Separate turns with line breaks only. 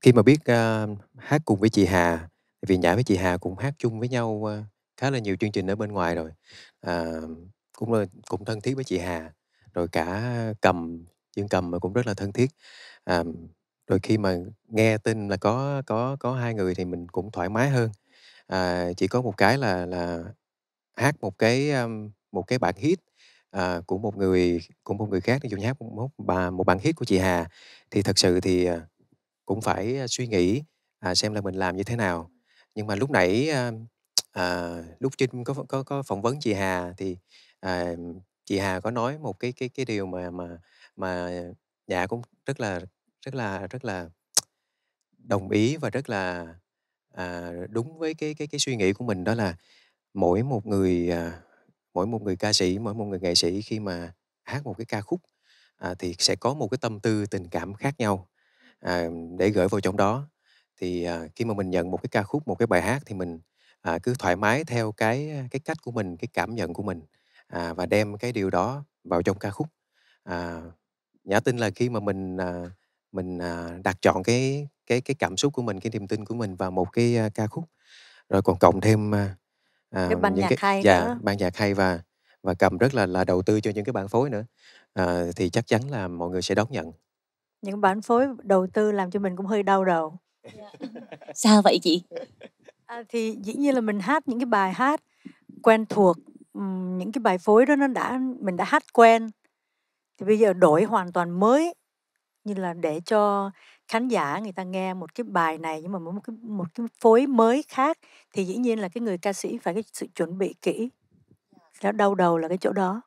Khi mà biết, a, hát cùng với chị Hà, vì Nhã với chị Hà cũng hát chung với nhau, a, khá là nhiều chương trình ở bên ngoài rồi, à, cũng là cũng thân thiết với chị Hà, rồi cả Cầm, Dương Cầm mà cũng rất là thân thiết. À, rồi khi mà nghe tin là có có có hai người thì mình cũng thoải mái hơn. À, chỉ có một cái là là hát một cái, a, một cái bản hit, à, của một người của một người khác, ví dụ như hát một mốt một bản hit của chị Hà, thì thật sự thì, à, cũng phải suy nghĩ à, xem là mình làm như thế nào nhưng mà lúc nãy à, à, lúc trinh có có có phỏng vấn chị Hà thì à, chị Hà có nói một cái cái cái điều mà mà mà nhà dạ cũng rất là rất là rất là đồng ý và rất là à, đúng với cái cái cái suy nghĩ của mình đó là mỗi một người à, mỗi một người ca sĩ mỗi một người nghệ sĩ khi mà hát một cái ca khúc à, thì sẽ có một cái tâm tư tình cảm khác nhau à, để gửi vào trong đó thì à, khi mà mình nhận một cái ca khúc một cái bài hát thì mình à, cứ thoải mái theo cái à, cái cách của mình cái cảm nhận của mình à, và đem cái điều đó vào trong ca khúc à, nhã tin là khi mà mình à, mình à, đặt chọn cái cái cái cảm xúc của mình cái niềm tin của mình vào một cái à, ca khúc rồi còn cộng thêm à, cái à, ban nhạc cái, hay dạ nữa. ban nhạc hay và và cầm rất là là đầu tư cho những cái bản phối nữa à, thì chắc chắn là mọi người sẽ đón nhận
những bản phối đầu tư làm cho mình cũng hơi đau đầu dạ. sao vậy chị à, thì dĩ nhiên là mình hát những cái bài hát quen thuộc um, những cái bài phối đó nó đã mình đã hát quen thì bây giờ đổi hoàn toàn mới như là để cho khán giả người ta nghe một cái bài này nhưng mà một cái một cái phối mới khác thì dĩ nhiên là cái người ca sĩ phải cái sự chuẩn bị kỹ dạ. đau đầu là cái chỗ đó